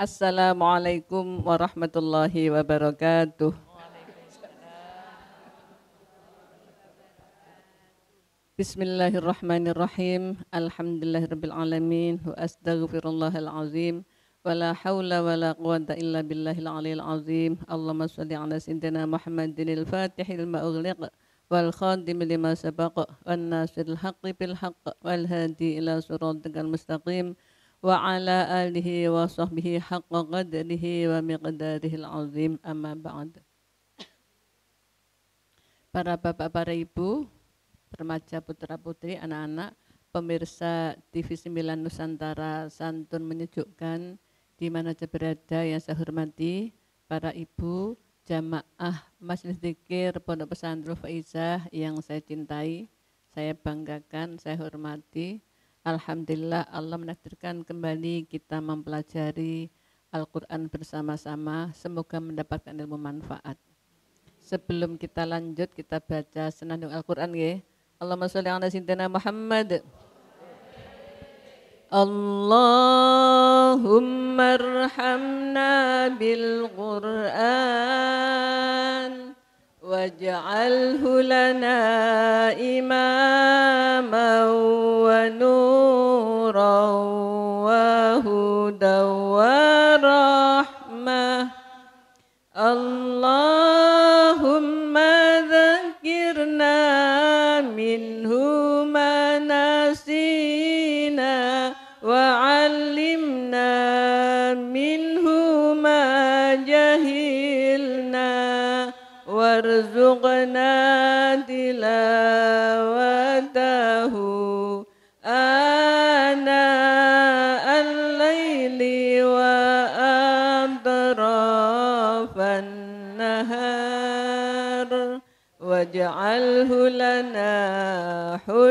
Assalamualaikum warahmatullahi wabarakatuh. Bismillahirrahmanirrahim. Alhamdulillahirabbil alamin Wa astaghfirullahal azim. Wala haula wala quwwata illa billahil aliyil azim. Allahumma shalli ala Sayyidina Muhammadin al-Fatihil maghliq wal khadim lima ma'ughliq. والخادم لما haqqi bil haqq wal hadi ila صراطك mustaqim. sahbihi haqqa qadrihi wa al-azim amma ba'd Para bapak, para ibu, remaja putra putri, anak-anak, pemirsa TV 9 Nusantara Santun menyejukkan di mana berada yang saya hormati, para ibu, jamaah Majelis zikir, Pondok Pesantren Faizah yang saya cintai, saya banggakan, saya hormati, Alhamdulillah Allah menakdirkan kembali kita mempelajari Al-Quran bersama-sama. Semoga mendapatkan ilmu manfaat. Sebelum kita lanjut, kita baca senandung Al-Quran ya. Allahumma salli ala sintana Muhammad. Allahumma arhamna bil Qur'an waj'alhu lana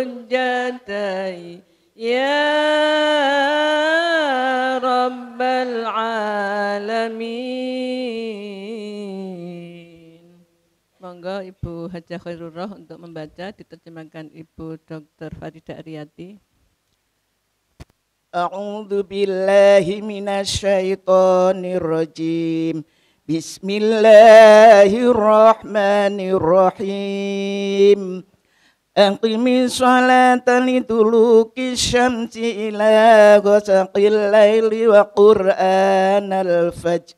الحجتين يا رب العالمين Monggo Ibu Haja Khairullah untuk membaca diterjemahkan Ibu Dr. Farida Ariati. A'udzu billahi minasyaitonir rajim. Bismillahirrahmanirrahim. Aqimin sholata li tuluki syamsi ila ghasaqil layli wa qur'an al-fajr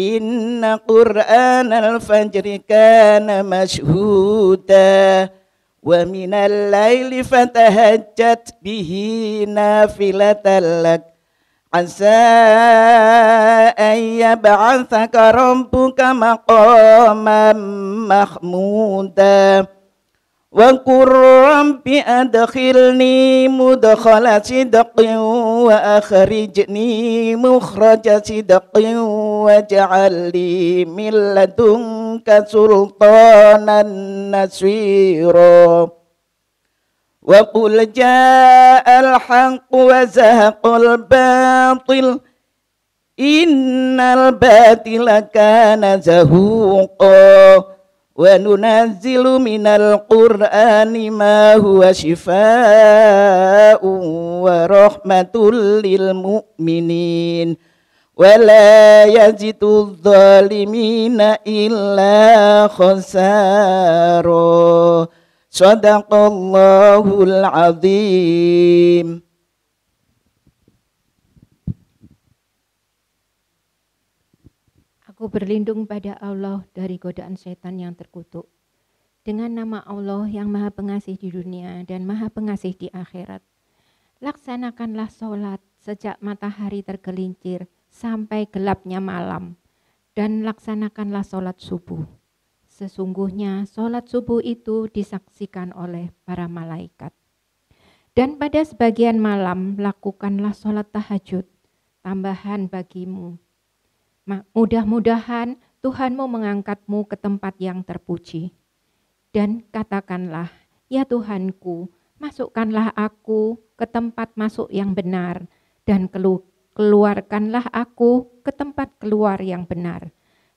Inna qur'an al-fajr kana mashhuda Wa minal layli fatahajat bihi nafilatan lak Asa ayya ba'athaka rabbuka maqaman mahmudah وقل رب أدخلني مدخل صدق وأخرجني مخرج صدق واجعل لي من لدنك سلطانا نصيرا وقل جاء الحق وزهق الباطل إن الباطل كان زهوقا وننزل من القرآن ما هو شفاء ورحمة للمؤمنين ولا يزد الظالمين إلا خسارا صدق الله العظيم Aku berlindung pada Allah dari godaan setan yang terkutuk. Dengan nama Allah yang maha pengasih di dunia dan maha pengasih di akhirat. Laksanakanlah sholat sejak matahari tergelincir sampai gelapnya malam. Dan laksanakanlah sholat subuh. Sesungguhnya sholat subuh itu disaksikan oleh para malaikat. Dan pada sebagian malam lakukanlah sholat tahajud, tambahan bagimu Mudah-mudahan Tuhanmu mengangkatmu ke tempat yang terpuji. Dan katakanlah, ya Tuhanku, masukkanlah aku ke tempat masuk yang benar, dan keluarkanlah aku ke tempat keluar yang benar.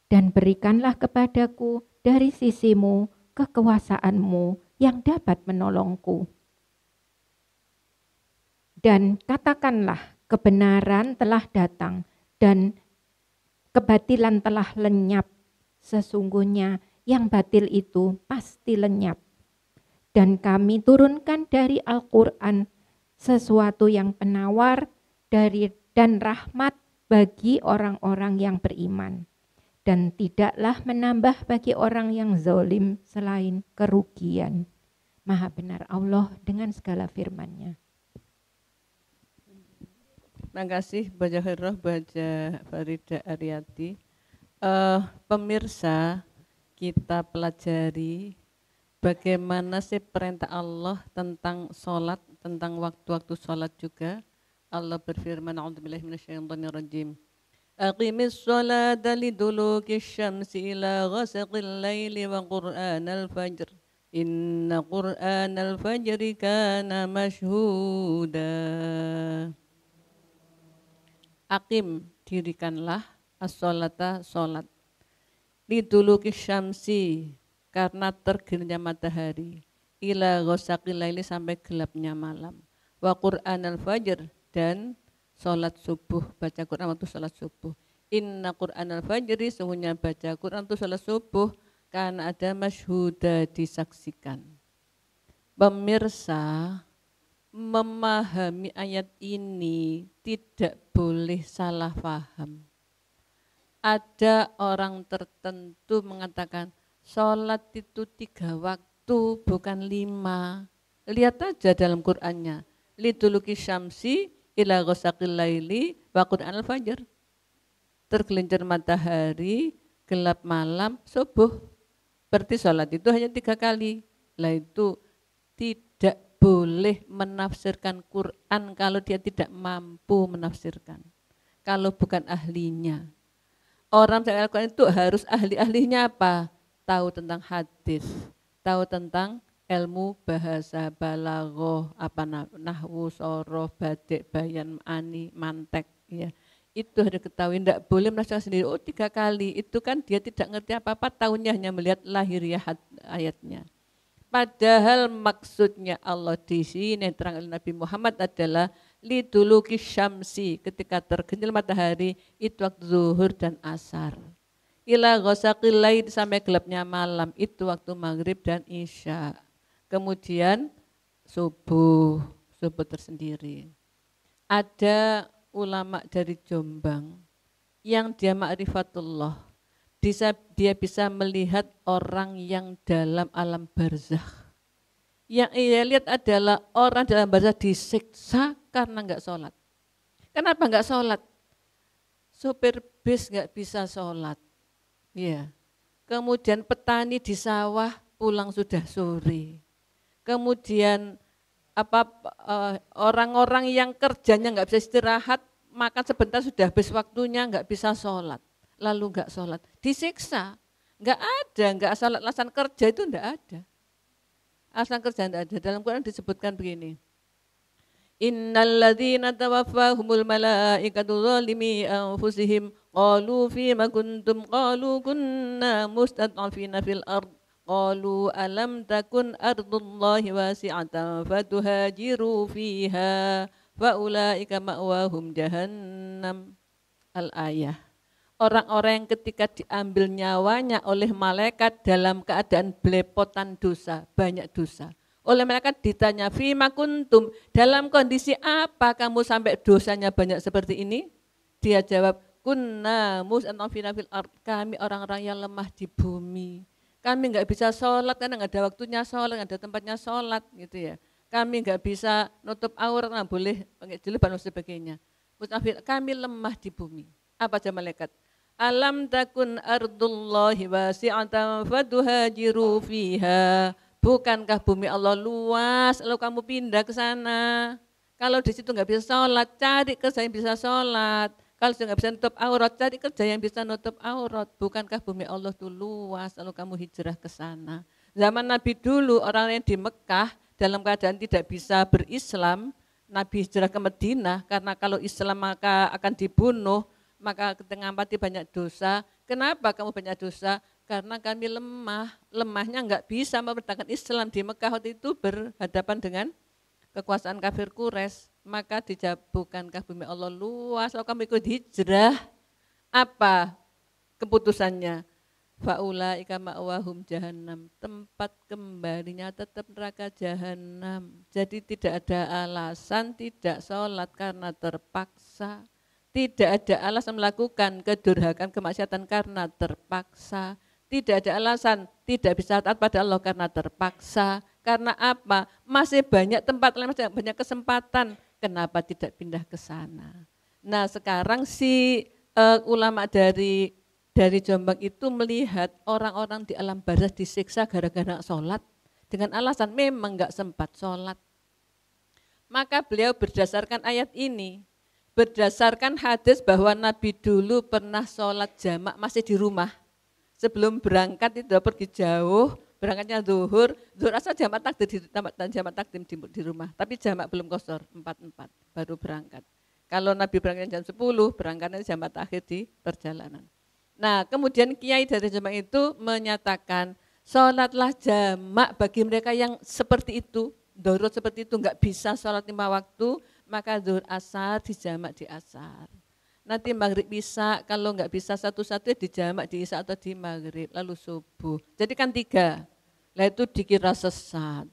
Dan berikanlah kepadaku dari sisimu kekuasaanmu yang dapat menolongku. Dan katakanlah kebenaran telah datang dan kebatilan telah lenyap. Sesungguhnya yang batil itu pasti lenyap. Dan kami turunkan dari Al-Quran sesuatu yang penawar dari dan rahmat bagi orang-orang yang beriman. Dan tidaklah menambah bagi orang yang zalim selain kerugian. Maha benar Allah dengan segala firman-Nya. Terima kasih Baja Heroh, Baja Farida Ariyati. Uh, eh, pemirsa, kita pelajari bagaimana sih perintah Allah tentang sholat, tentang waktu-waktu sholat juga. Allah berfirman, A'udzubillahi minasyaitonirrajim. Aqimis sholata liduluki syamsi ila ghasaqil layli wa Qur'an al fajr. Inna Qur'an al fajri kana mashhudah. Akim dirikanlah as-salata salat. Liduluki syamsi karena tergennya matahari. Ila ghosaqil laili sampai gelapnya malam. Wa Qur'an al-fajr dan salat subuh, baca Quran waktu salat subuh. Inna Qur'an al-fajri sungguhnya baca Quran waktu salat subuh karena ada masyhuda disaksikan. Pemirsa, memahami ayat ini tidak boleh salah paham. Ada orang tertentu mengatakan sholat itu tiga waktu bukan lima. Lihat aja dalam Qurannya. Lituluki syamsi ila ghosakil laili wa al fajar. Tergelincir matahari, gelap malam, subuh. Berarti sholat itu hanya tiga kali. Lah itu tidak boleh menafsirkan Quran kalau dia tidak mampu menafsirkan. Kalau bukan ahlinya. Orang yang Al-Quran itu harus ahli-ahlinya apa? Tahu tentang hadis, tahu tentang ilmu bahasa balagoh, apa nah, nahwu, sorof, badik, bayan, ani, mantek. Ya. Itu harus diketahui, tidak boleh menafsirkan sendiri. Oh tiga kali, itu kan dia tidak ngerti apa-apa, tahunya hanya melihat lahiriah ya ayatnya. Padahal maksudnya Allah di sini yang terang oleh Nabi Muhammad adalah liduluki syamsi ketika tergenjal matahari itu waktu zuhur dan asar. Ila ghosakil lain sampai gelapnya malam itu waktu maghrib dan isya. Kemudian subuh, subuh tersendiri. Ada ulama dari Jombang yang dia ma'rifatullah dia, dia bisa melihat orang yang dalam alam barzah Yang ia lihat adalah orang dalam barzah disiksa karena nggak sholat. Kenapa nggak sholat? Sopir bis nggak bisa sholat. Ya. Kemudian petani di sawah pulang sudah sore. Kemudian apa eh, orang-orang yang kerjanya nggak bisa istirahat makan sebentar sudah habis waktunya nggak bisa sholat lalu nggak sholat. Disiksa, nggak ada, nggak sholat alasan kerja itu enggak ada. Alasan kerja enggak ada. Dalam Quran disebutkan begini. Innalladzina tawaffahumul malaikatu zalimi anfusihim qalu ma kuntum qalu kunna mustad'afina fil ard qalu alam takun ardullahi wasi'atan fatuhajiru fiha faulaika ma'wahum jahannam al ayah orang-orang yang ketika diambil nyawanya oleh malaikat dalam keadaan belepotan dosa, banyak dosa. Oleh malaikat ditanya, Fima kuntum, dalam kondisi apa kamu sampai dosanya banyak seperti ini? Dia jawab, Kunna mus'an fil Kami orang-orang yang lemah di bumi. Kami nggak bisa sholat karena nggak ada waktunya sholat, nggak ada tempatnya sholat gitu ya. Kami nggak bisa nutup aurat, nggak boleh pakai jilbab dan sebagainya. Mus'an kami lemah di bumi. Apa aja malaikat? Alam takun ardullahi wasi'atan faduhajiru fiha. Bukankah bumi Allah luas, lalu kamu pindah ke sana. Kalau di situ nggak bisa sholat, cari kerja yang bisa sholat. Kalau sudah nggak bisa nutup aurat, cari kerja yang bisa nutup aurat. Bukankah bumi Allah itu luas, lalu kamu hijrah ke sana. Zaman Nabi dulu, orang yang di Mekah dalam keadaan tidak bisa berislam, Nabi hijrah ke Madinah, karena kalau Islam maka akan dibunuh, maka dengan mati banyak dosa. Kenapa kamu banyak dosa? Karena kami lemah, lemahnya nggak bisa mempertahankan Islam di Mekah waktu itu berhadapan dengan kekuasaan kafir kures. Maka bukankah bumi Allah luas, lalu kamu ikut hijrah. Apa keputusannya? Fa'ula ika ma'wahum jahanam. Tempat kembalinya tetap neraka jahanam. Jadi tidak ada alasan tidak sholat karena terpaksa. Tidak ada alasan melakukan kedurhakan kemaksiatan karena terpaksa. Tidak ada alasan tidak bisa taat pada Allah karena terpaksa. Karena apa? Masih banyak tempat lain, masih banyak kesempatan. Kenapa tidak pindah ke sana? Nah sekarang si uh, ulama dari dari Jombang itu melihat orang-orang di alam barzah disiksa gara-gara sholat dengan alasan memang nggak sempat sholat. Maka beliau berdasarkan ayat ini berdasarkan hadis bahwa Nabi dulu pernah sholat jamak masih di rumah. Sebelum berangkat itu pergi jauh, berangkatnya zuhur, zuhur asal jamak takdir di jamak takdim di, di rumah, tapi jamak belum kosor empat empat baru berangkat. Kalau Nabi berangkat jam sepuluh berangkatnya jamak akhir di perjalanan. Nah, kemudian kiai dari jamak itu menyatakan, sholatlah jamak bagi mereka yang seperti itu, dorot seperti itu, nggak bisa sholat lima waktu, maka dur asar dijamak di asar. Nanti maghrib bisa, kalau nggak bisa satu-satunya dijamak di isya atau di maghrib, lalu subuh. Jadi kan tiga, lah itu dikira sesat.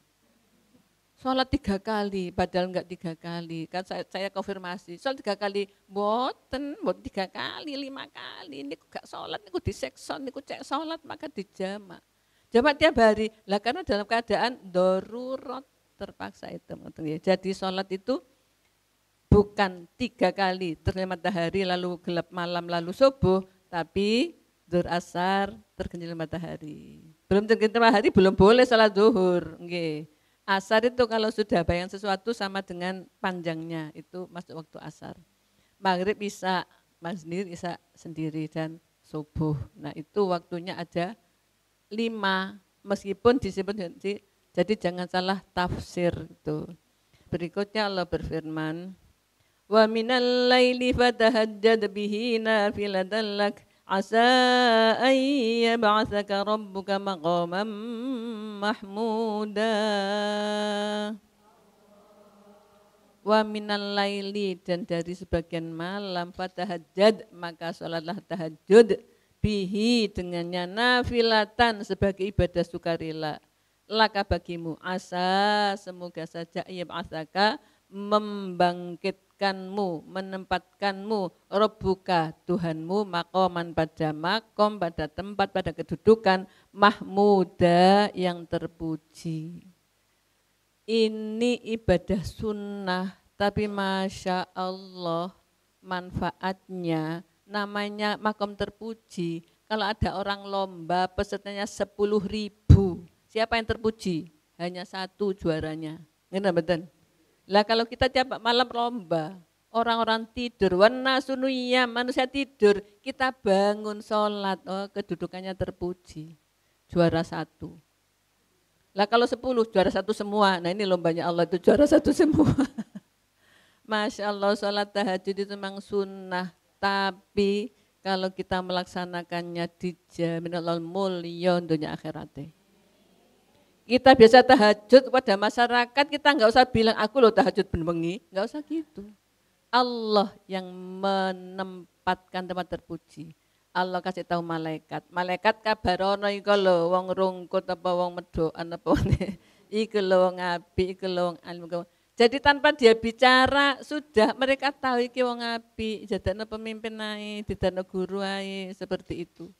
Sholat tiga kali, padahal nggak tiga kali. Kan saya, saya konfirmasi, sholat tiga kali, boten, boten tiga kali, lima kali. Ini enggak sholat, ini disekson, ini cek sholat, maka dijamak. Jamak tiap hari, lah karena dalam keadaan darurat terpaksa itu. Ya. Jadi sholat itu bukan tiga kali terlihat matahari lalu gelap malam lalu subuh, tapi zuhur asar tergenjil matahari. Belum tergenjil matahari belum boleh salat zuhur. Nggih. Asar itu kalau sudah bayang sesuatu sama dengan panjangnya itu masuk waktu asar. Maghrib bisa sendiri, bisa sendiri dan subuh. Nah itu waktunya ada lima meskipun disebut jadi jangan salah tafsir itu. Berikutnya Allah berfirman, ومن الليل فتهجد به نافلة لك عسى أن يبعثك ربك مقاما محمودا wa minal laili dan dari sebagian malam fatahajjad maka sholatlah tahajud bihi dengannya nafilatan sebagai ibadah sukarela laka bagimu asa semoga saja ia asaka membangkit menempatkanmu, menempatkanmu, robuka Tuhanmu, makoman pada makom, pada tempat, pada kedudukan, mahmuda yang terpuji. Ini ibadah sunnah, tapi Masya Allah manfaatnya, namanya makom terpuji. Kalau ada orang lomba, pesertanya 10 ribu, siapa yang terpuji? Hanya satu juaranya. Ini betul. Lah kalau kita tiap malam lomba, orang-orang tidur, warna sunuya, manusia tidur, kita bangun sholat, oh, kedudukannya terpuji, juara satu. Lah kalau sepuluh, juara satu semua, nah ini lombanya Allah itu juara satu semua. Masya Allah, sholat tahajud itu memang sunnah, tapi kalau kita melaksanakannya dijamin Allah mulia dunia akhiratnya kita biasa tahajud pada masyarakat, kita nggak usah bilang aku loh tahajud benwengi, nggak usah gitu. Allah yang menempatkan tempat terpuji. Allah kasih tahu malaikat. Malaikat kabarono iku lho wong rungkut apa wong medokan apa wong iku lho wong api, iku lho wong alim. Jadi tanpa dia bicara sudah mereka tahu iki wong api, jadane pemimpin naik, didane guru ae, seperti itu.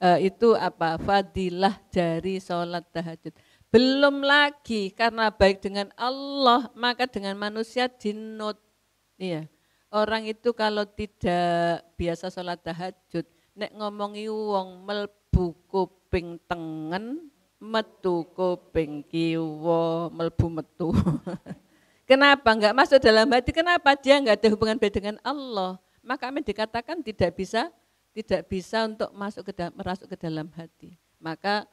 E, itu apa? Fadilah dari sholat tahajud. Belum lagi karena baik dengan Allah maka dengan manusia dinut. Iya. Orang itu kalau tidak biasa sholat tahajud, nek ngomongi wong melbu kuping tengen, metu kuping kiwo melbu metu. kenapa? Enggak masuk dalam hati, kenapa? Dia enggak ada hubungan baik dengan Allah. Maka kami dikatakan tidak bisa tidak bisa untuk masuk ke dalam, merasuk ke dalam hati. Maka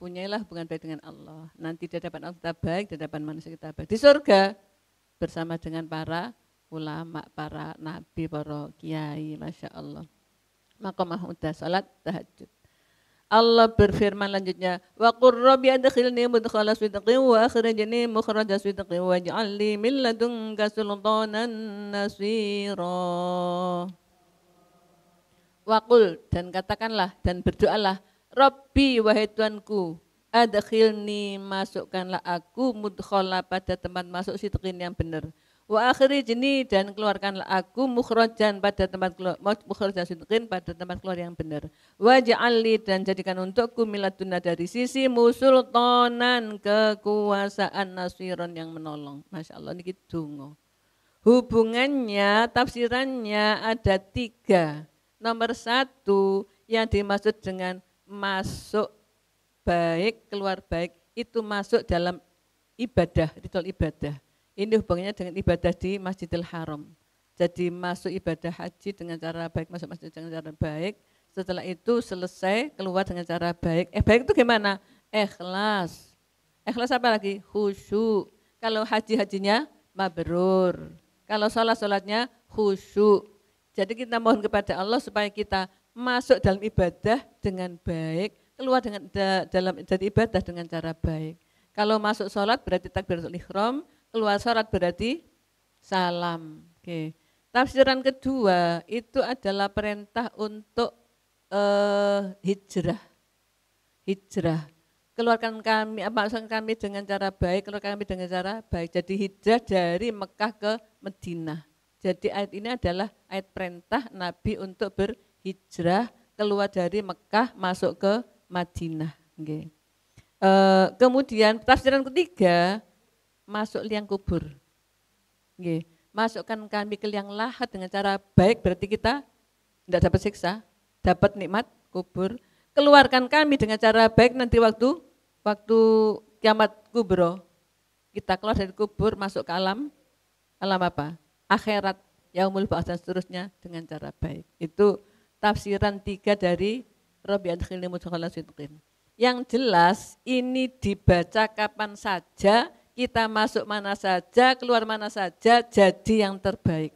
punyailah hubungan baik dengan Allah. Nanti di hadapan Allah kita baik, di hadapan manusia kita baik. Di surga bersama dengan para ulama, para nabi, para kiai, masya Allah. Maka mahudah salat tahajud. Allah berfirman lanjutnya, wa qurrabi rabbi adkhilni mudkhala sidqin wa akhrijni mukhraja sidqin waj'alni min ladunka sultanan nasira. Wakul dan katakanlah dan berdoalah Robbi wahai Tuanku, adkhilni masukkanlah aku mudkhala pada tempat masuk sitqin yang benar. Wa jini dan keluarkanlah aku mukhrajan pada tempat keluar mukhrajan sitqin pada tempat keluar yang benar. Wa ja'alli dan jadikan untukku miladuna dari sisi musultanan kekuasaan nasiron yang menolong. Masya Allah ini dungo. Hubungannya, tafsirannya ada tiga. Nomor satu yang dimaksud dengan masuk baik, keluar baik, itu masuk dalam ibadah, ritual ibadah. Ini hubungannya dengan ibadah di Masjidil Haram. Jadi masuk ibadah haji dengan cara baik, masuk masjid dengan cara baik. Setelah itu selesai keluar dengan cara baik. Eh baik itu gimana? Ikhlas. Ikhlas apa lagi? Khusyuk. Kalau haji-hajinya mabrur. Kalau sholat-sholatnya khusyuk. Jadi kita mohon kepada Allah supaya kita masuk dalam ibadah dengan baik, keluar dengan da, dalam dari ibadah dengan cara baik. Kalau masuk sholat berarti takbiratul ihram, keluar sholat berarti salam. Oke. Tafsiran kedua itu adalah perintah untuk uh, hijrah. Hijrah. Keluarkan kami, maksud kami dengan cara baik, keluarkan kami dengan cara baik. Jadi hijrah dari Mekah ke Madinah. Jadi ayat ini adalah ayat perintah Nabi untuk ber hijrah keluar dari Mekah masuk ke Madinah. Okay. E, eh, kemudian tafsiran ketiga masuk liang kubur. Okay. Masukkan kami ke liang lahat dengan cara baik berarti kita tidak dapat siksa, dapat nikmat kubur. Keluarkan kami dengan cara baik nanti waktu waktu kiamat kubro. Kita keluar dari kubur masuk ke alam alam apa? Akhirat, yaumul ba'ats dan seterusnya dengan cara baik. Itu tafsiran tiga dari Robi Khilni Mudkhala Sidqin. Yang jelas ini dibaca kapan saja, kita masuk mana saja, keluar mana saja, jadi yang terbaik.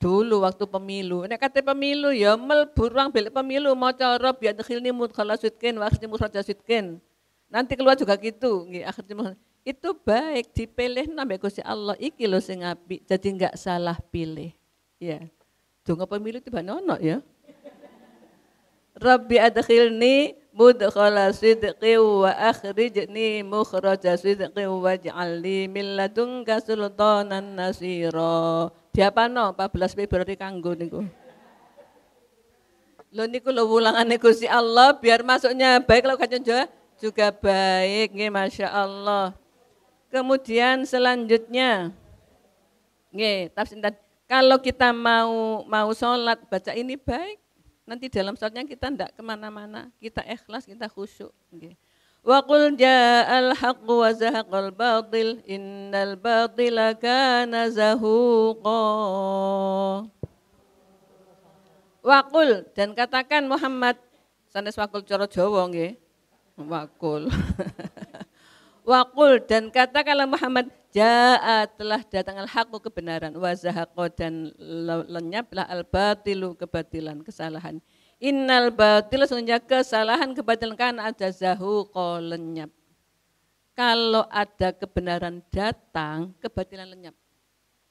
Dulu waktu pemilu, ini kata pemilu ya melburang ruang belik pemilu mau cari biar Khilni Mudkhala Sidqin, wa akhirnya Sidqin. Nanti keluar juga gitu, akhirnya itu baik dipilih nambah kursi Allah iki lo sing apik jadi nggak salah pilih ya tunggu pemilu tiba nono ya Rabbi adkhilni mudkhala sidqi wa akhrijni mukhraja sidqi waj'al li min ladunka sultanan nasira. no 14 Februari kanggo niku. Lho niku lho niku si Allah biar masuknya baik Lo kacang juga, juga baik nggih Masya Allah. Kemudian selanjutnya nggih tafsir kalau kita mau mau sholat baca ini baik nanti dalam sholatnya kita tidak kemana-mana, kita ikhlas, kita khusyuk. Wa qul ja'al haqq wa zahaqal batil innal batila kana zahuqa. Wakul dan katakan Muhammad sanes wakul coro Jawa nggih. Wakul. wakul dan katakanlah Muhammad Ja'a telah datang al-haqqu kebenaran wa dan lenyaplah al-batilu kebatilan kesalahan. Innal batil sesungguhnya kesalahan kebatilan kan ada zahu lenyap. Kalau ada kebenaran datang, kebatilan lenyap.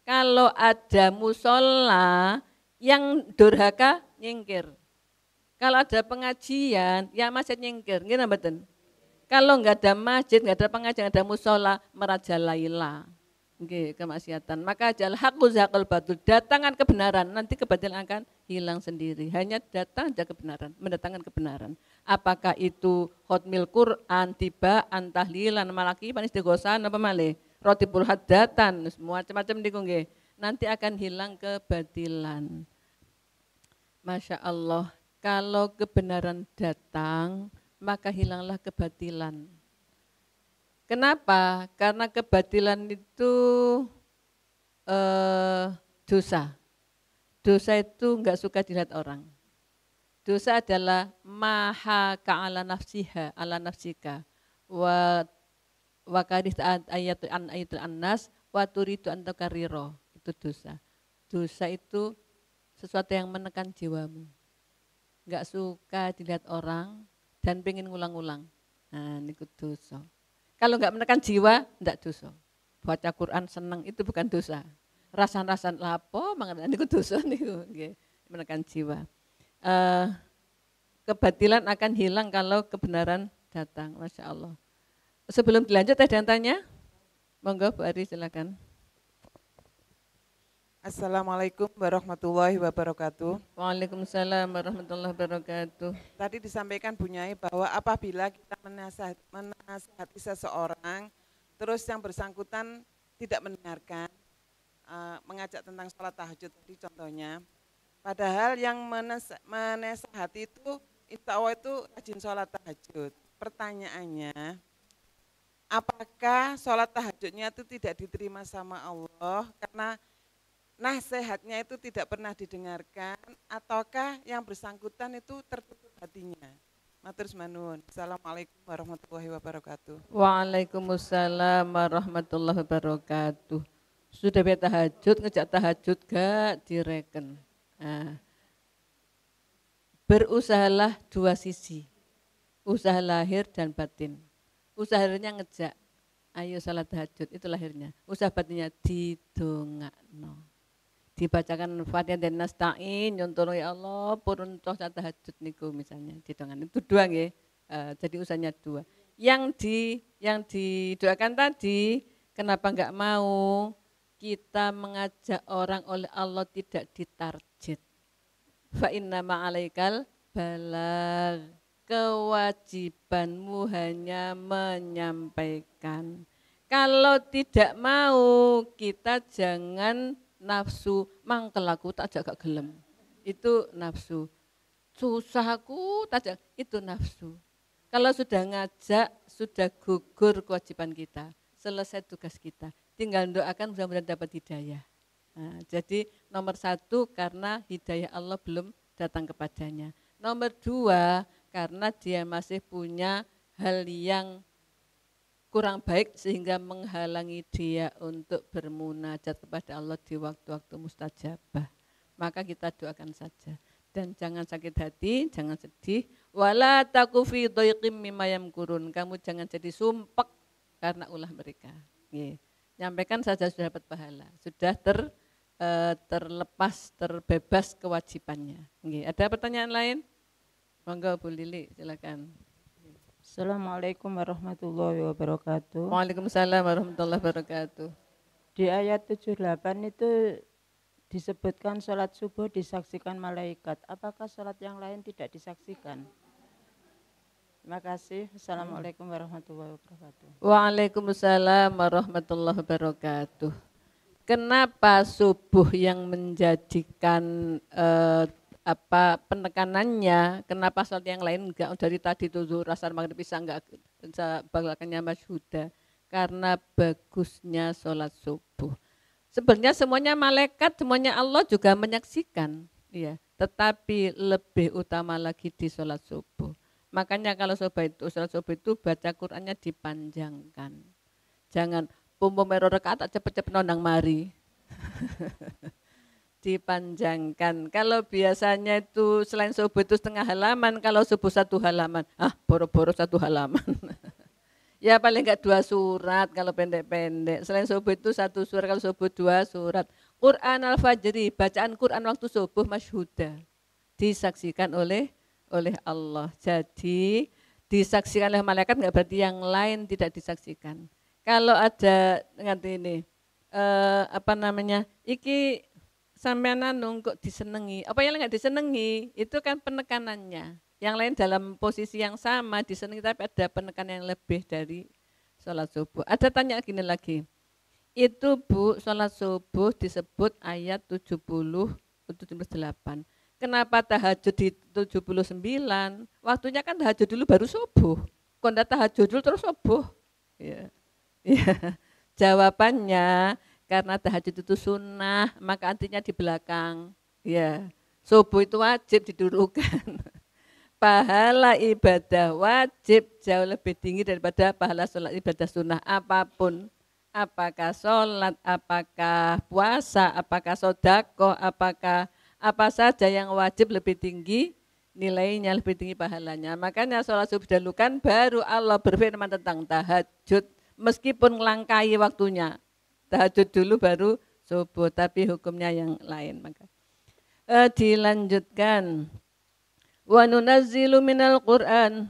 Kalau ada musola yang durhaka nyingkir. Kalau ada pengajian, yang masih nyingkir. Nggih mboten? Kalau nggak ada masjid, nggak ada pengajian, ada musola, merajalailah. Oke, kemaksiatan. Maka jal hakul zakul batul. Datangan kebenaran, nanti kebatilan akan hilang sendiri. Hanya datang saja kebenaran, mendatangkan kebenaran. Apakah itu khotmil Quran, tiba, antahlilan, malaki, panis degosan, apa malih? Roti datan, semua macam-macam dikungge. Nanti akan hilang kebatilan. Masya Allah, kalau kebenaran datang, maka hilanglah kebatilan. Kenapa? Karena kebatilan itu eh, dosa. Dosa itu enggak suka dilihat orang. Dosa adalah maha ka'ala nafsiha, ala nafsika. Wa wa karih ayat an ayatul annas wa turidu an kariro Itu dosa. Dosa itu sesuatu yang menekan jiwamu. Enggak suka dilihat orang, dan pengen ngulang-ulang. Nah, ini dosa. Kalau enggak menekan jiwa, enggak dosa. Baca Quran senang itu bukan dosa. rasa-rasa lapo mengenai niku dosa nih, menekan jiwa. Uh, kebatilan akan hilang kalau kebenaran datang. Masya Allah. Sebelum dilanjut ada yang tanya? Monggo Bu Ari silakan. Assalamualaikum warahmatullahi wabarakatuh. Waalaikumsalam warahmatullahi wabarakatuh. Tadi disampaikan Bu Nyai bahwa apabila kita menasihat, menasihati seseorang, terus yang bersangkutan tidak mendengarkan, eh, mengajak tentang sholat tahajud tadi contohnya, padahal yang menasihati itu insya Allah itu rajin sholat tahajud. Pertanyaannya, apakah sholat tahajudnya itu tidak diterima sama Allah karena nasihatnya itu tidak pernah didengarkan ataukah yang bersangkutan itu tertutup hatinya. Matur semanun. Assalamualaikum warahmatullahi wabarakatuh. Waalaikumsalam warahmatullahi wabarakatuh. Sudah beta tahajud, ngejak tahajud gak direken. Nah. Berusahalah dua sisi. Usaha lahir dan batin. Usahanya ngejak. Ayo salat tahajud, itu lahirnya. Usaha batinnya didongakno dibacakan Fatihah dan Nasta'in nyontono ya Allah purun toh tahajud niku misalnya tangan itu dua ya jadi usahanya dua. Yang di yang didoakan tadi kenapa enggak mau kita mengajak orang oleh Allah tidak ditarget. Fa inna ma'alaikal balag. Kewajibanmu hanya menyampaikan. Kalau tidak mau, kita jangan nafsu mangkel aku tak jaga gelem itu nafsu susah aku tak jaga, itu nafsu kalau sudah ngajak sudah gugur kewajiban kita selesai tugas kita tinggal doakan mudah-mudahan dapat hidayah nah, jadi nomor satu karena hidayah Allah belum datang kepadanya nomor dua karena dia masih punya hal yang kurang baik sehingga menghalangi dia untuk bermunajat kepada Allah di waktu-waktu mustajabah. Maka kita doakan saja dan jangan sakit hati, jangan sedih. Wala takufi mimayam kurun. Kamu jangan jadi sumpek karena ulah mereka. Ye. Nyampaikan saja sudah dapat pahala, sudah ter eh, terlepas, terbebas kewajibannya. Ye. Ada pertanyaan lain? Monggo Bu Lili, silakan. Assalamualaikum warahmatullahi wabarakatuh. Waalaikumsalam warahmatullahi wabarakatuh. Di ayat 78 itu disebutkan sholat subuh disaksikan malaikat. Apakah sholat yang lain tidak disaksikan? Terima kasih. Assalamualaikum warahmatullahi wabarakatuh. Waalaikumsalam warahmatullahi wabarakatuh. Kenapa subuh yang menjadikan uh, apa penekanannya kenapa salat yang lain enggak dari tadi tuh rasa maghrib bisa enggak bisa balakannya Mas Huda karena bagusnya sholat subuh sebenarnya semuanya malaikat semuanya Allah juga menyaksikan ya tetapi lebih utama lagi di sholat subuh makanya kalau sobat itu sholat subuh itu baca Qurannya dipanjangkan jangan pumum kata cepet-cepet nondang mari dipanjangkan. Kalau biasanya itu selain subuh itu setengah halaman, kalau subuh satu halaman, ah boro-boro satu halaman. ya paling enggak dua surat kalau pendek-pendek. Selain subuh itu satu surat, kalau subuh dua surat. Quran al-Fajri, bacaan Quran waktu subuh masyhuda. Disaksikan oleh oleh Allah. Jadi disaksikan oleh malaikat enggak berarti yang lain tidak disaksikan. Kalau ada ngerti ini, eh, apa namanya, iki sampeanan nung kok disenengi. Apa yang nggak disenengi itu kan penekanannya. Yang lain dalam posisi yang sama disenengi tapi ada penekanan yang lebih dari sholat subuh. Ada tanya gini lagi. Itu Bu, sholat subuh disebut ayat 70 78. Kenapa tahajud di 79? Waktunya kan tahajud dulu baru subuh. Konda tahajud dulu terus subuh. Ya. ya. Jawabannya karena tahajud itu sunnah, maka antinya di belakang. Ya, subuh itu wajib didurukan. Pahala ibadah wajib jauh lebih tinggi daripada pahala sholat ibadah sunnah apapun. Apakah sholat, apakah puasa, apakah sodako, apakah apa saja yang wajib lebih tinggi nilainya lebih tinggi pahalanya. Makanya sholat subuh dahulukan baru Allah berfirman tentang tahajud meskipun melangkai waktunya tahajud dulu baru subuh tapi hukumnya yang lain maka uh, dilanjutkan wa nunazzilu minal qur'an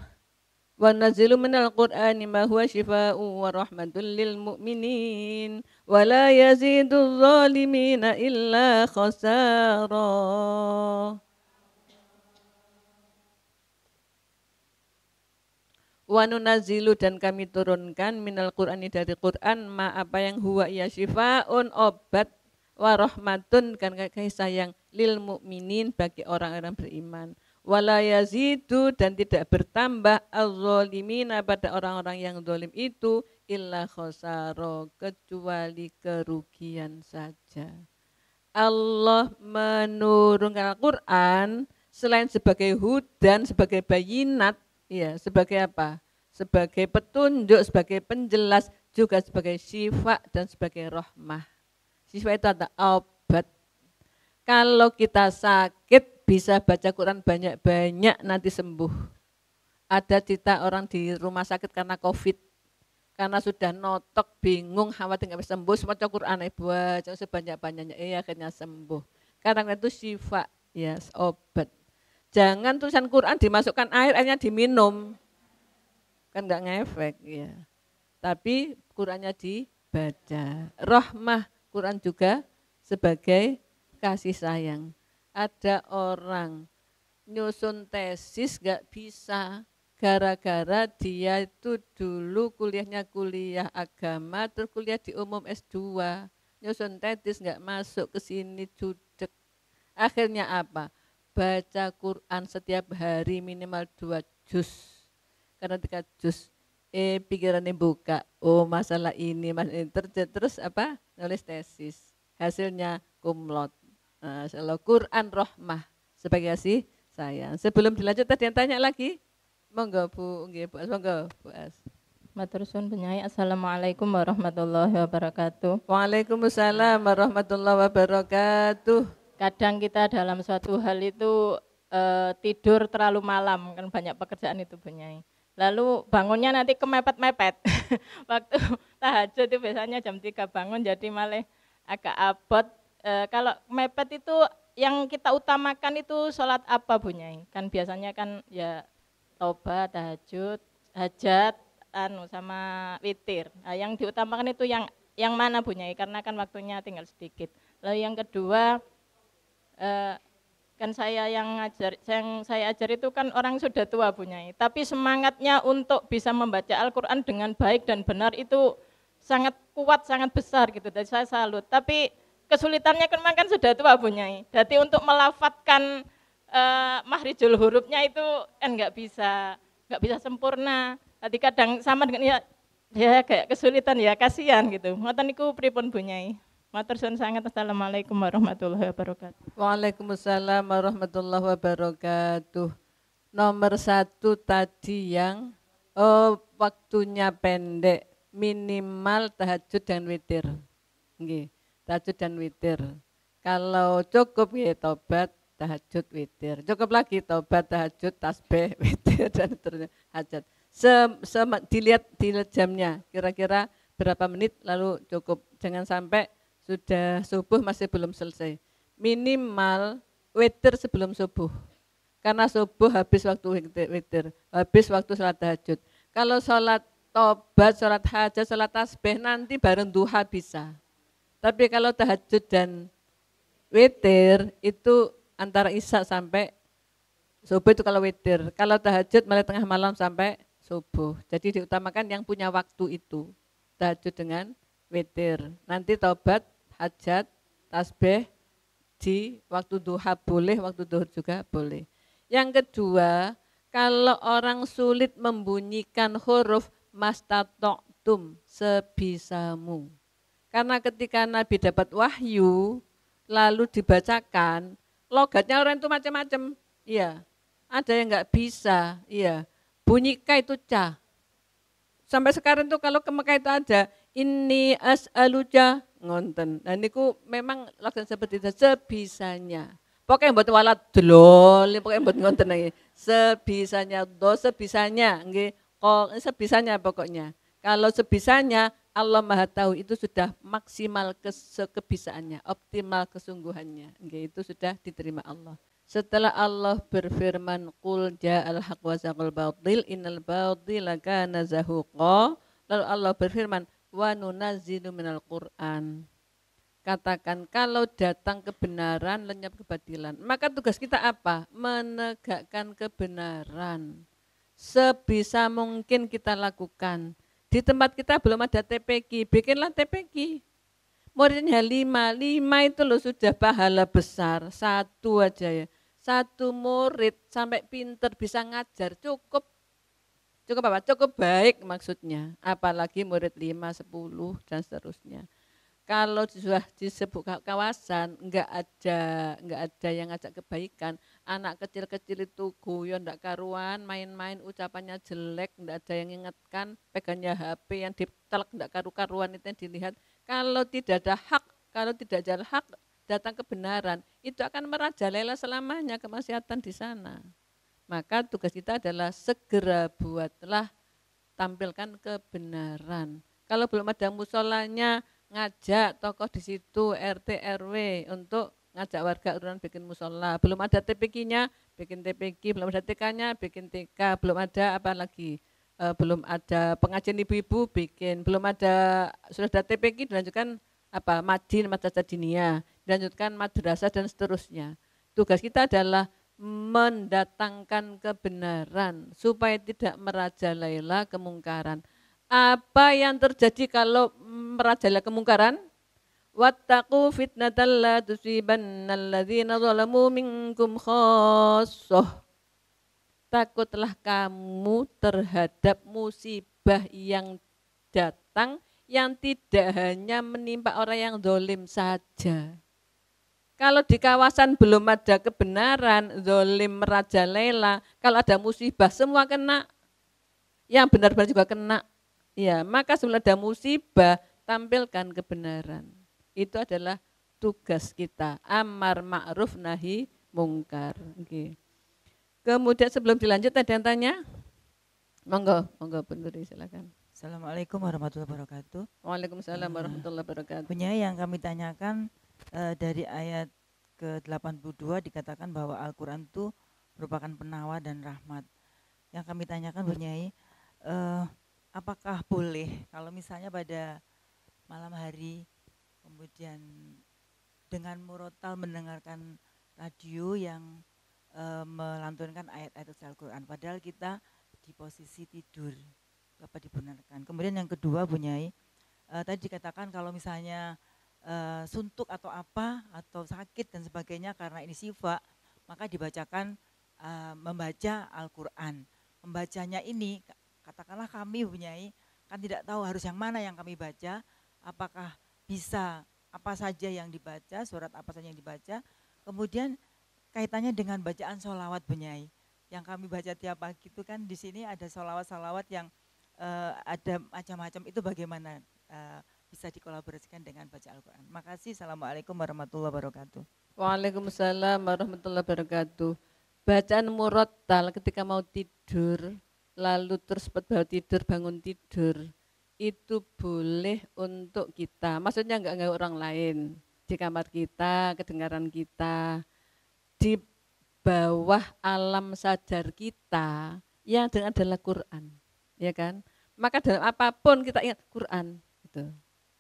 wa nunazzilu minal qur'ani ma huwa shifaa'u wa rahmatul lil mu'minin wa la yazidudz zalimina illa khasara wanunazilu dan kami turunkan minal Qur'ani dari Qur'an ma apa yang huwa ya syifaun obat wa rahmatun kan kasih sayang lil mukminin bagi orang-orang beriman wala yazidu dan tidak bertambah azzalimina pada orang-orang yang zalim itu illa khosaro kecuali kerugian saja Allah menurunkan Al-Quran selain sebagai hudan, sebagai bayinat Iya, sebagai apa? Sebagai petunjuk, sebagai penjelas, juga sebagai syifa dan sebagai rohmah. Syifa itu ada obat. Kalau kita sakit, bisa baca Quran banyak-banyak, nanti sembuh. Ada cerita orang di rumah sakit karena COVID, karena sudah notok, bingung, khawatir nggak bisa sembuh, semua Quran buat, sebanyak-banyaknya, iya akhirnya sembuh. Karena itu syifa, ya yes, obat. Jangan tulisan Quran dimasukkan air, airnya diminum. Kan enggak ngefek ya. Tapi Qurannya dibaca. Rahmah Quran juga sebagai kasih sayang. Ada orang nyusun tesis nggak bisa gara-gara dia itu dulu kuliahnya kuliah agama terkuliah di umum S2 nyusun tesis nggak masuk ke sini judek akhirnya apa baca Quran setiap hari minimal dua juz karena tiga juz eh pikirannya buka oh masalah ini masalah ini terjadi terus apa nulis tesis hasilnya kumlot nah, selalu Quran rohmah sebagai kasih saya sebelum dilanjut tadi yang tanya lagi monggo bu nggih bu monggo bu as Matur suwun penyanyi. Assalamualaikum warahmatullahi wabarakatuh. Waalaikumsalam warahmatullahi wabarakatuh kadang kita dalam suatu hal itu e, tidur terlalu malam kan banyak pekerjaan itu bunyai lalu bangunnya nanti kemepet-mepet waktu tahajud itu biasanya jam 3 bangun jadi malah agak abot e, kalau mepet itu yang kita utamakan itu sholat apa bunyai kan biasanya kan ya tobat tahajud hajat anu sama witir nah, yang diutamakan itu yang yang mana bunyai karena kan waktunya tinggal sedikit lalu yang kedua Eh, kan saya yang ngajar yang saya ajar itu kan orang sudah tua punya, tapi semangatnya untuk bisa membaca Al-Qur'an dengan baik dan benar itu sangat kuat sangat besar gitu dan saya salut tapi kesulitannya kan makan sudah tua punya, jadi untuk melafatkan eh, mahrijul hurufnya itu kan nggak bisa nggak bisa sempurna Tadi kadang sama dengan ya, ya kayak kesulitan ya kasihan gitu ngoten niku pripun bunyai Matur suwun sangat. Assalamualaikum warahmatullahi wabarakatuh. Waalaikumsalam warahmatullahi wabarakatuh. Nomor satu tadi yang oh, waktunya pendek, minimal tahajud dan witir. Nggih, tahajud dan witir. Kalau cukup ya tobat, tahajud, witir. Cukup lagi tobat, tahajud, tasbih, witir dan seterusnya hajat. Se, se dilihat dilihat jamnya, kira-kira berapa menit lalu cukup. Jangan sampai sudah subuh masih belum selesai. Minimal witir sebelum subuh. Karena subuh habis waktu witir, habis waktu sholat tahajud. Kalau sholat tobat, sholat hajat, sholat tasbih nanti bareng duha bisa. Tapi kalau tahajud dan witir itu antara isya sampai subuh itu kalau witir. Kalau tahajud mulai tengah malam sampai subuh. Jadi diutamakan yang punya waktu itu. Tahajud dengan witir. Nanti tobat hajat, tasbih, di waktu duha boleh, waktu duhur juga boleh. Yang kedua, kalau orang sulit membunyikan huruf mastatoktum sebisamu. Karena ketika Nabi dapat wahyu, lalu dibacakan, logatnya orang itu macam-macam. Iya, ada yang nggak bisa. Iya, bunyikan itu ca. Sampai sekarang tuh kalau ke Mekah itu ada, ini as'aluja ngonten. Nah niku memang lakukan seperti itu sebisanya. Pokoknya buat walat dulu, pokoknya buat ngonten lagi. Sebisanya, do sebisanya, nggih. Kok eh, sebisanya pokoknya. Kalau sebisanya Allah Maha Tahu itu sudah maksimal kese kebisaannya, optimal kesungguhannya. Nggih, itu sudah diterima Allah. Setelah Allah berfirman, "Qul ja'al haq wa zaqal batil, innal batila kana zahuqa." Lalu Allah berfirman, wa nunazzilu minal Qur'an. Katakan kalau datang kebenaran lenyap kebatilan, maka tugas kita apa? Menegakkan kebenaran. Sebisa mungkin kita lakukan. Di tempat kita belum ada TPQ, bikinlah TPQ. Muridnya lima, lima itu loh sudah pahala besar, satu aja ya. Satu murid sampai pinter bisa ngajar cukup Cukup apa? Cukup baik maksudnya. Apalagi murid lima, sepuluh dan seterusnya. Kalau sudah di sebuah kawasan enggak ada enggak ada yang ngajak kebaikan, anak kecil-kecil itu guyon enggak karuan, main-main ucapannya jelek, enggak ada yang ingatkan, pegangnya HP yang ditelek enggak karu-karuan itu yang dilihat. Kalau tidak ada hak, kalau tidak ada hak datang kebenaran, itu akan merajalela selamanya kemaksiatan di sana. Maka tugas kita adalah segera buatlah tampilkan kebenaran. Kalau belum ada musolanya, ngajak tokoh di situ RT RW untuk ngajak warga urunan bikin musola. Belum ada TPK-nya, bikin TPK, belum ada TK-nya, bikin TK, belum ada apa lagi? E, belum ada pengajian ibu-ibu, bikin. Belum ada sudah ada TPK dilanjutkan apa? Madin, Madrasah Diniyah, dilanjutkan madrasah dan seterusnya. Tugas kita adalah mendatangkan kebenaran supaya tidak merajalela kemungkaran. Apa yang terjadi kalau merajalela kemungkaran? Wattaqu fitnatal la tusibannal minkum khassah. Takutlah kamu terhadap musibah yang datang yang tidak hanya menimpa orang yang dolim saja. Kalau di kawasan belum ada kebenaran, zolim, lela. kalau ada musibah semua kena. Yang benar-benar juga kena. Ya, maka sebelum ada musibah, tampilkan kebenaran. Itu adalah tugas kita. Amar ma'ruf nahi mungkar. Oke. Kemudian sebelum dilanjut ada yang tanya? Monggo, monggo pendiri silakan. Assalamualaikum warahmatullahi wabarakatuh. Waalaikumsalam nah, warahmatullahi wabarakatuh. Punya yang kami tanyakan, e, dari ayat ke-82 dikatakan bahwa Al-Quran itu merupakan penawar dan rahmat. Yang kami tanyakan Bunyai, e, eh, apakah boleh kalau misalnya pada malam hari kemudian dengan murotal mendengarkan radio yang e, melantunkan ayat-ayat Al-Quran. Padahal kita di posisi tidur, apa dibenarkan. Kemudian yang kedua Bunyai, e, tadi dikatakan kalau misalnya Eh, suntuk atau apa atau sakit dan sebagainya karena ini siva maka dibacakan uh, membaca Al-Qur'an. Membacanya ini katakanlah kami mempunyai kan tidak tahu harus yang mana yang kami baca, apakah bisa apa saja yang dibaca, surat apa saja yang dibaca. Kemudian kaitannya dengan bacaan sholawat Bunyai. Yang kami baca tiap pagi itu kan di sini ada sholawat sholawat yang uh, ada macam-macam itu bagaimana uh, bisa dikolaborasikan dengan baca Al-Quran. Makasih. Assalamualaikum warahmatullahi wabarakatuh. Waalaikumsalam warahmatullahi wabarakatuh. Bacaan murotal ketika mau tidur, lalu terus baru tidur, bangun tidur, itu boleh untuk kita. Maksudnya enggak enggak orang lain. Di kamar kita, kedengaran kita, di bawah alam sadar kita yang dengan adalah Quran, ya kan? Maka dalam apapun kita ingat Quran, gitu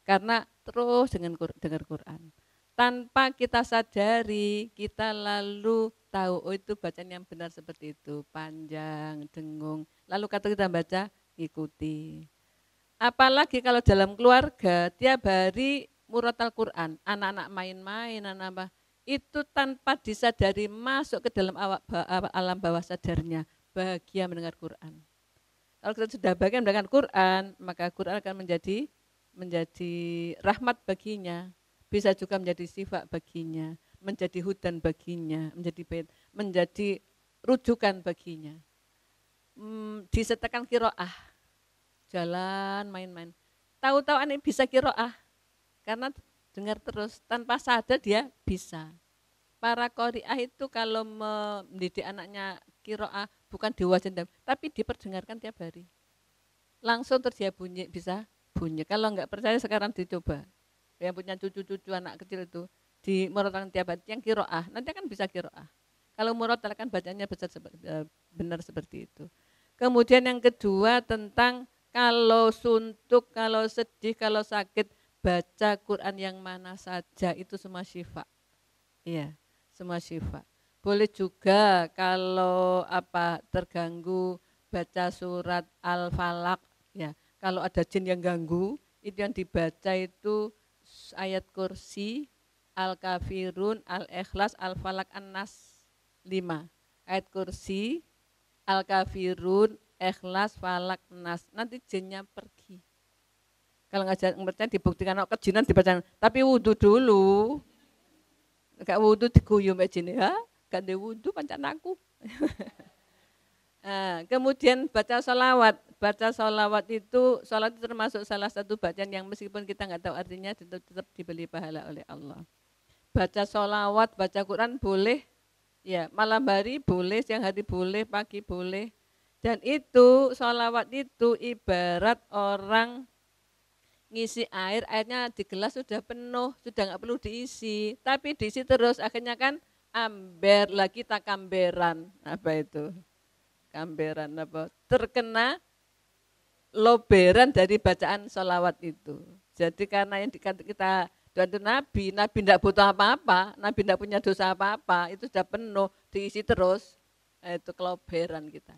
karena terus dengan dengar Quran. Tanpa kita sadari, kita lalu tahu oh itu bacaan yang benar seperti itu, panjang, dengung. Lalu kata kita baca, ikuti. Apalagi kalau dalam keluarga, tiap hari murat Al-Quran, anak-anak main-main, anak-anak itu tanpa disadari masuk ke dalam awak alam bawah sadarnya, bahagia mendengar Quran. Kalau kita sudah bahagia mendengar Quran, maka Quran akan menjadi menjadi rahmat baginya, bisa juga menjadi sifat baginya, menjadi hutan baginya, menjadi bait, menjadi rujukan baginya. Hmm, disertakan kiroah, jalan main-main. Tahu-tahu aneh bisa kiroah, karena dengar terus tanpa sadar dia bisa. Para koriah itu kalau mendidik anaknya kiroah bukan diwajibkan, tapi diperdengarkan tiap hari. Langsung terjadi bunyi bisa ibunya. Kalau nggak percaya sekarang dicoba. Yang punya cucu-cucu anak kecil itu di murotal tiap hari yang kiroah nanti kan bisa kiroah. Kalau murotal kan bacanya besar e, benar seperti itu. Kemudian yang kedua tentang kalau suntuk, kalau sedih, kalau sakit baca Quran yang mana saja itu semua syifa. Iya, semua syifa. Boleh juga kalau apa terganggu baca surat Al-Falaq ya kalau ada jin yang ganggu, itu yang dibaca itu ayat kursi, Al-Kafirun, Al-Ikhlas, Al-Falak, An-Nas. Lima. Ayat kursi, Al-Kafirun, Ikhlas, Falak, Nas. Nanti jinnya pergi. Kalau nggak percaya dibuktikan, oh, kejinan dibaca. Tapi wudhu dulu. Gak wudhu diguyum ya jinnya, ya. Gak di wudhu, pancan aku. nah, kemudian baca sholawat baca sholawat itu, sholawat itu termasuk salah satu bacaan yang meskipun kita nggak tahu artinya tetap, tetap dibeli pahala oleh Allah. Baca sholawat, baca Quran boleh, ya malam hari boleh, siang hari boleh, pagi boleh. Dan itu sholawat itu ibarat orang ngisi air, airnya di gelas sudah penuh, sudah nggak perlu diisi, tapi diisi terus, akhirnya kan amber lagi kita kamberan apa itu kamberan apa terkena loberan dari bacaan sholawat itu. Jadi karena yang kita doa itu Nabi, Nabi tidak butuh apa-apa, Nabi tidak punya dosa apa-apa, itu sudah penuh, diisi terus, eh, itu keloberan kita.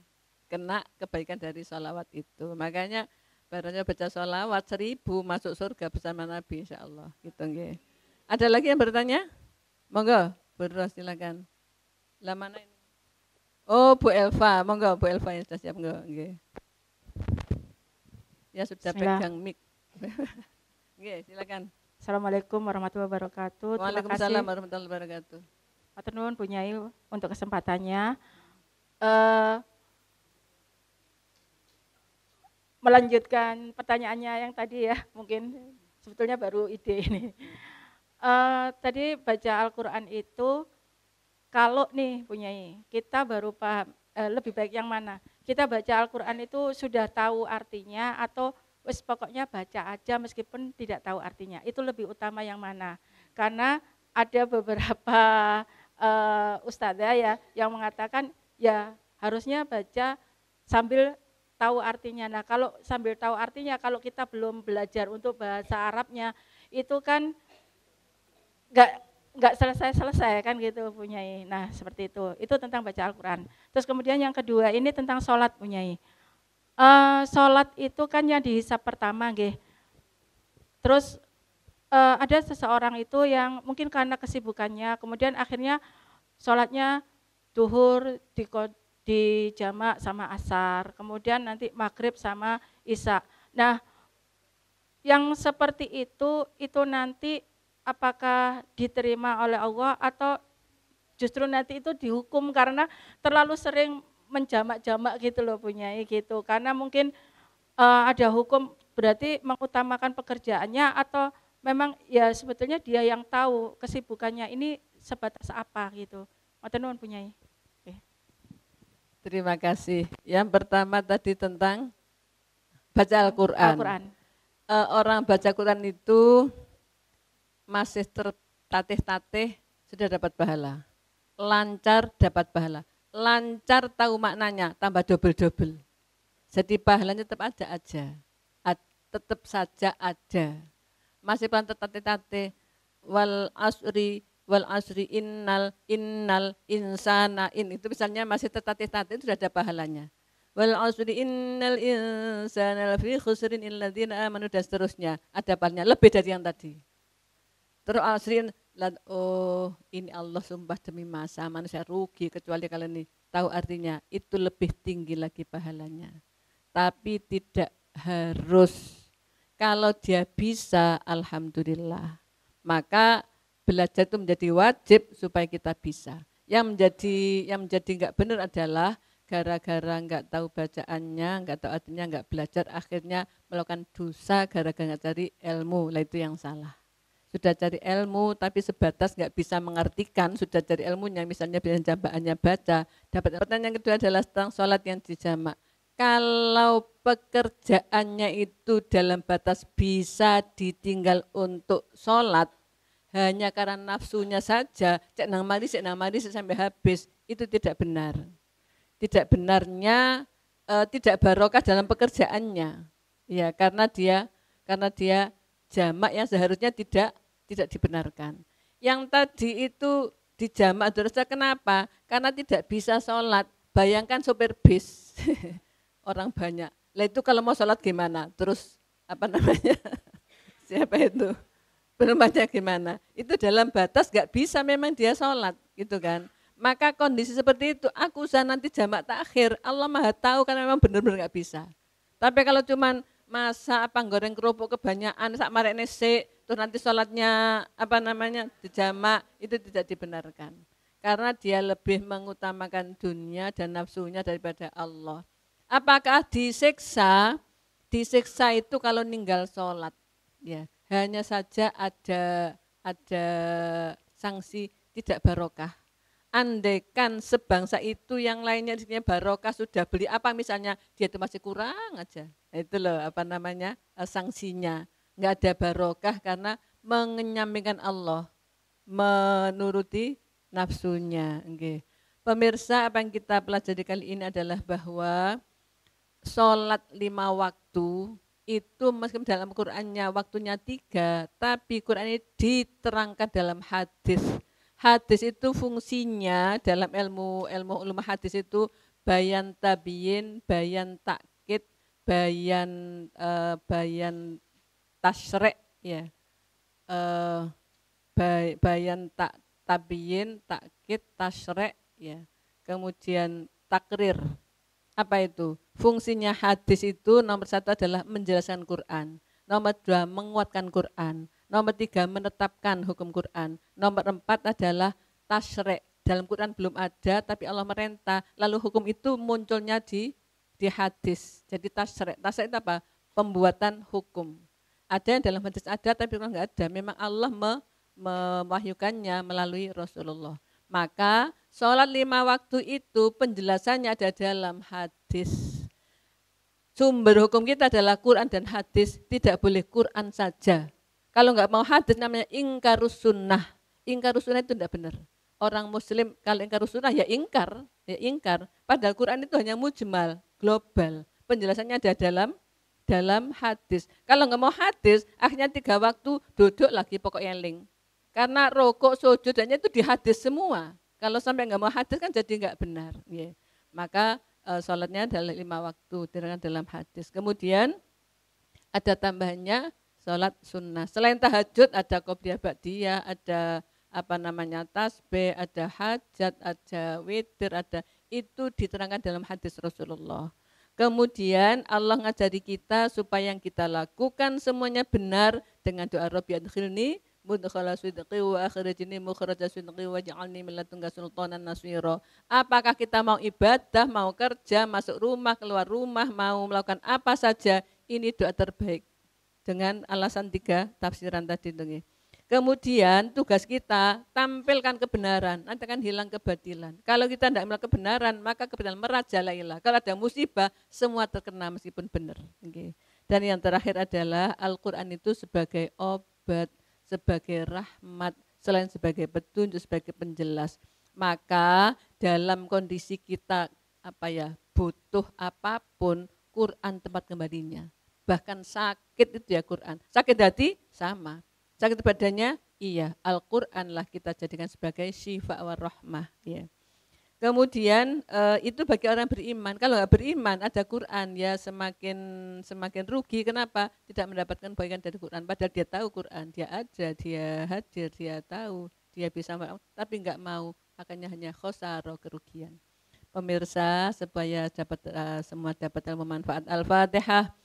Kena kebaikan dari sholawat itu. Makanya barunya baca sholawat seribu masuk surga bersama Nabi insya Allah. Gitu, nge. Ada lagi yang bertanya? Monggo, berdoa silakan. Lah mana ini? Oh, Bu Elva, monggo Bu Elva yang sudah siap, monggo. Nge. Ya sudah Bismillah. pegang mic. Oke, silakan. Assalamualaikum warahmatullahi wabarakatuh. Waalaikumsalam warahmatullahi wabarakatuh. Matur nuwun punyai untuk kesempatannya. Uh, melanjutkan pertanyaannya yang tadi ya, mungkin sebetulnya baru ide ini. Uh, tadi baca Al-Quran itu, kalau nih punyai kita baru paham, uh, lebih baik yang mana? kita baca Al-Quran itu sudah tahu artinya atau wes pokoknya baca aja meskipun tidak tahu artinya. Itu lebih utama yang mana? Karena ada beberapa uh, eh, ustazah ya yang mengatakan ya harusnya baca sambil tahu artinya. Nah, kalau sambil tahu artinya kalau kita belum belajar untuk bahasa Arabnya itu kan enggak nggak selesai-selesai kan gitu punyai. Nah seperti itu, itu tentang baca Al-Quran. Terus kemudian yang kedua ini tentang sholat punyai. Uh, sholat itu kan yang dihisap pertama gih. Terus uh, ada seseorang itu yang mungkin karena kesibukannya, kemudian akhirnya sholatnya duhur di, di jamak sama asar, kemudian nanti maghrib sama isya. Nah, yang seperti itu itu nanti apakah diterima oleh Allah atau justru nanti itu dihukum karena terlalu sering menjamak-jamak gitu loh punya gitu karena mungkin uh, ada hukum berarti mengutamakan pekerjaannya atau memang ya sebetulnya dia yang tahu kesibukannya ini sebatas apa gitu. Mata nuan punya Okay. Terima kasih. Yang pertama tadi tentang baca Al-Quran. Al, Uh, eh, orang baca Quran itu masih tertatih-tatih sudah dapat pahala. Lancar dapat pahala. Lancar tahu maknanya tambah dobel-dobel. Jadi pahalanya tetap ada aja. A tetap saja ada. Masih pelan tertatih-tatih. Wal asri wal asri innal innal insana in itu misalnya masih tertatih-tatih sudah ada pahalanya wal asri innal insana lafi khusrin illadzina amanu dan seterusnya ada pahalanya lebih dari yang tadi Terus asrin lan oh ini Allah sumpah demi masa manusia rugi kecuali kalian nih tahu artinya itu lebih tinggi lagi pahalanya. Tapi tidak harus. Kalau dia bisa, alhamdulillah. Maka belajar itu menjadi wajib supaya kita bisa. Yang menjadi yang menjadi enggak benar adalah gara-gara nggak tahu bacaannya, enggak tahu artinya, enggak belajar, akhirnya melakukan dosa gara-gara cari ilmu. Lah itu yang salah sudah cari ilmu tapi sebatas nggak bisa mengartikan sudah cari ilmunya misalnya bila jambaannya baca dapat pertanyaan yang kedua adalah tentang sholat yang dijamak kalau pekerjaannya itu dalam batas bisa ditinggal untuk sholat hanya karena nafsunya saja cek nang mari cek nang mari sampai habis itu tidak benar tidak benarnya e, tidak barokah dalam pekerjaannya ya karena dia karena dia jamak yang seharusnya tidak tidak dibenarkan. Yang tadi itu di dijamak dosa kenapa? Karena tidak bisa sholat. Bayangkan sopir bis orang banyak. Lah itu kalau mau sholat gimana? Terus apa namanya? Siapa itu? banyak gimana? Itu dalam batas gak bisa memang dia sholat gitu kan. Maka kondisi seperti itu, aku usah nanti jamak takhir, Allah maha tahu kan memang benar-benar gak bisa. Tapi kalau cuman masa apa goreng kerupuk kebanyakan sak marekne sik terus nanti sholatnya apa namanya dijamak itu tidak dibenarkan karena dia lebih mengutamakan dunia dan nafsunya daripada Allah. Apakah disiksa? Disiksa itu kalau ninggal sholat, ya hanya saja ada ada sanksi tidak barokah andekan sebangsa itu yang lainnya disini barokah sudah beli apa misalnya dia itu masih kurang aja nah, itu loh apa namanya eh, sanksinya nggak ada barokah karena mengenyampingkan Allah menuruti nafsunya Oke. pemirsa apa yang kita pelajari kali ini adalah bahwa sholat lima waktu itu meskipun dalam Qurannya waktunya tiga tapi Quran ini diterangkan dalam hadis hadis itu fungsinya dalam ilmu ilmu ulama hadis itu bayan tabiin, bayan takkit, bayan uh, bayan tasrek ya. Uh, eh, bay, bayan tak tabiin, takkit, tasrek ya. Kemudian takrir. Apa itu? Fungsinya hadis itu nomor satu adalah menjelaskan Quran. Nomor dua menguatkan Quran. Nomor tiga, menetapkan hukum Quran. Nomor empat adalah tasrek. Dalam Quran belum ada, tapi Allah merentah. Lalu hukum itu munculnya di di hadis. Jadi tasrek. Tasrek itu apa? Pembuatan hukum. Ada yang dalam hadis ada, tapi kalau nggak ada. Memang Allah me, mewahyukannya melalui Rasulullah. Maka sholat lima waktu itu penjelasannya ada dalam hadis. Sumber hukum kita adalah Quran dan hadis, tidak boleh Quran saja. Kalau nggak mau hadis namanya ingkar sunnah. ingkar sunnah itu tidak benar. Orang muslim kalau ingkar sunnah ya ingkar, ya ingkar. Padahal Quran itu hanya mujmal, global. Penjelasannya ada dalam dalam hadis. Kalau nggak mau hadis, akhirnya tiga waktu duduk lagi pokoknya link. Karena rokok, sujud, itu di hadis semua. Kalau sampai nggak mau hadis kan jadi nggak benar. Yeah. Maka uh, sholatnya adalah lima waktu, dengan dalam hadis. Kemudian ada tambahannya sholat sunnah. Selain tahajud ada qobliyah ba'diyah, ada apa namanya tasbih, ada hajat, ada witir, ada itu diterangkan dalam hadis Rasulullah. Kemudian Allah ngajari kita supaya yang kita lakukan semuanya benar dengan doa Rabbi adkhilni mudkhala sidqi wa akhrijni mukhraja sidqi wa ja'alni min ladunka sultanan nasira. Apakah kita mau ibadah, mau kerja, masuk rumah, keluar rumah, mau melakukan apa saja, ini doa terbaik dengan alasan tiga tafsiran tadi itu. Kemudian tugas kita tampilkan kebenaran, nanti akan hilang kebatilan. Kalau kita tidak melakukan kebenaran, maka kebenaran merajalailah. Kalau ada musibah, semua terkena meskipun benar. Dan yang terakhir adalah Al-Quran itu sebagai obat, sebagai rahmat, selain sebagai petunjuk, sebagai penjelas. Maka dalam kondisi kita apa ya butuh apapun, Quran tempat kembalinya bahkan sakit itu ya Quran. Sakit hati sama. Sakit badannya iya. al quran lah kita jadikan sebagai syifa wa rahmah. Ya. Kemudian eh, itu bagi orang beriman. Kalau nggak beriman ada Quran ya semakin semakin rugi. Kenapa? Tidak mendapatkan kebaikan dari Quran. Padahal dia tahu Quran, dia ada, dia hadir, dia tahu, dia bisa tapi nggak mau. Makanya hanya khosaro kerugian. Pemirsa supaya dapat eh, semua dapat ilmu manfaat Al-Fatihah.